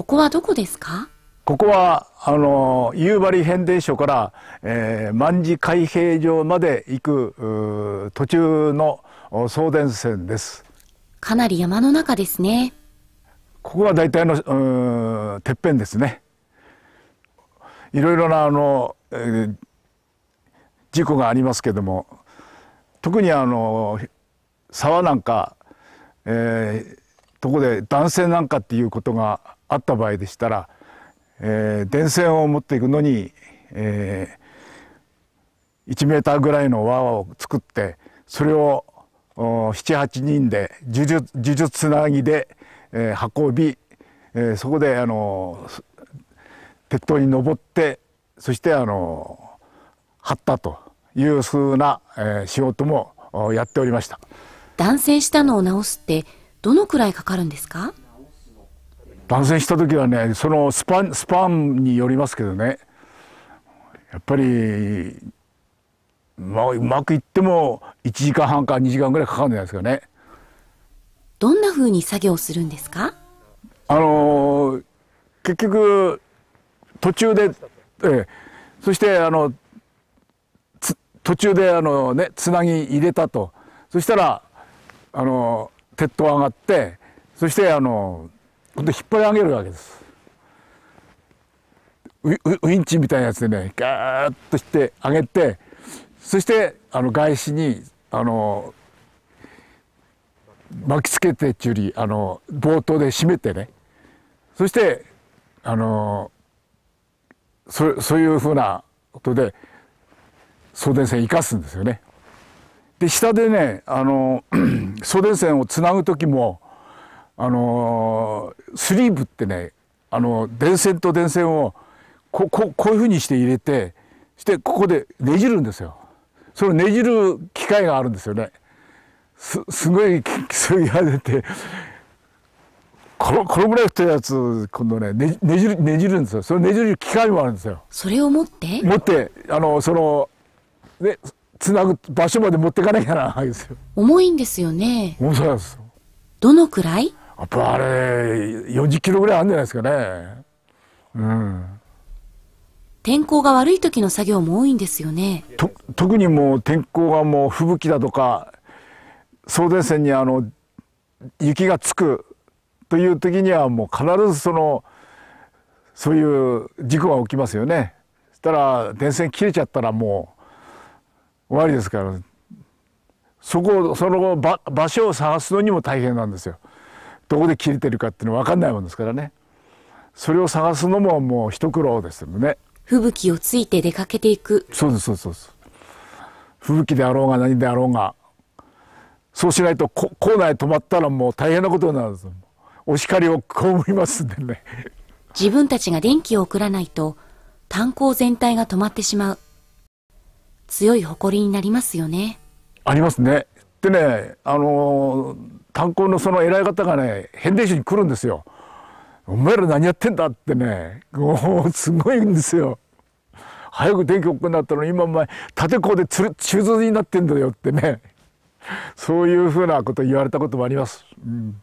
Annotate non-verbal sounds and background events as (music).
ここはどこですかここはあの夕張変電所から、えー、万事海平場まで行く途中の送電線ですかなり山の中ですねここは大体のてっぺんですねいろいろなあの、えー、事故がありますけども特にあの沢なんか、えー、とこで断線なんかっていうことがあった場合でしたら、えー、電線を持っていくのに、えー、1メーターぐらいの輪を作ってそれを78人で呪術呪術つなぎで、えー、運び、えー、そこであの鉄塔に登ってそしてあの張ったというふうな、えー、仕事もやっておりました断線したのを直すってどのくらいかかるんですか断線した時はねそのスパンスパンによりますけどねやっぱり、まあ、うまくいっても1時間半か2時間ぐらいかかるんじゃないですかね。どんな風に作業するんですかあの結局途中で、ええ、そしてあの途中であの、ね、つなぎ入れたとそしたらあの鉄塔上がってそしてあの引っ張り上げるわけですウインチみたいなやつでねガーッとして上げてそしてあの外資にあの巻きつけてっちゅうりあの冒頭で締めてねそしてあのそそういうふうなことで送電線生かすんですよね。で下でねあの (clears throat) 送電線をつなぐ時もあのスリーブってねあの電線と電線をこここういうふうにして入れてしてここでねじるんですよ。そのねじる機械があるんですよね。すすごいそれが出てこのこのぐらい太いやつ今度ねねねじるねじるんですよ。そのねじる機械もあるんですよ。それを持って持ってあのそのねつなぐ場所まで持っていかなきゃならないですよ。重いんですよね。重そうです。どのくらいやっぱあれ40キロぐらいあるんじゃないですかね。うん。天候が悪い時の作業も多いんですよね。と特にもう天候がもう吹雪だとか送電線にあの雪がつくという時にはもう必ずそのそういう事故が起きますよね。そしたら電線切れちゃったらもう終わりですから。そこその場所を探すのにも大変なんですよ。どこで切れてるかっていうのは分かんないもんですからねそれを探すのももう一苦労ですよね吹雪をついて出かけていくそうですそうです吹雪であろうが何であろうがそうしないと校内止まったらもう大変なことになるお叱りをこう思いますんでね自分たちが電気を送らないと炭鉱全体が止まってしまう強い誇りになりますよねありますねでねあのー炭鉱のその偉い方がね変電所に来るんですよ。お前ら何やってんだってねもうすごいんですよ。早く電気送っなったのに今お前立て工でつる中卒になってんだよってねそういうふうなこと言われたこともあります。うん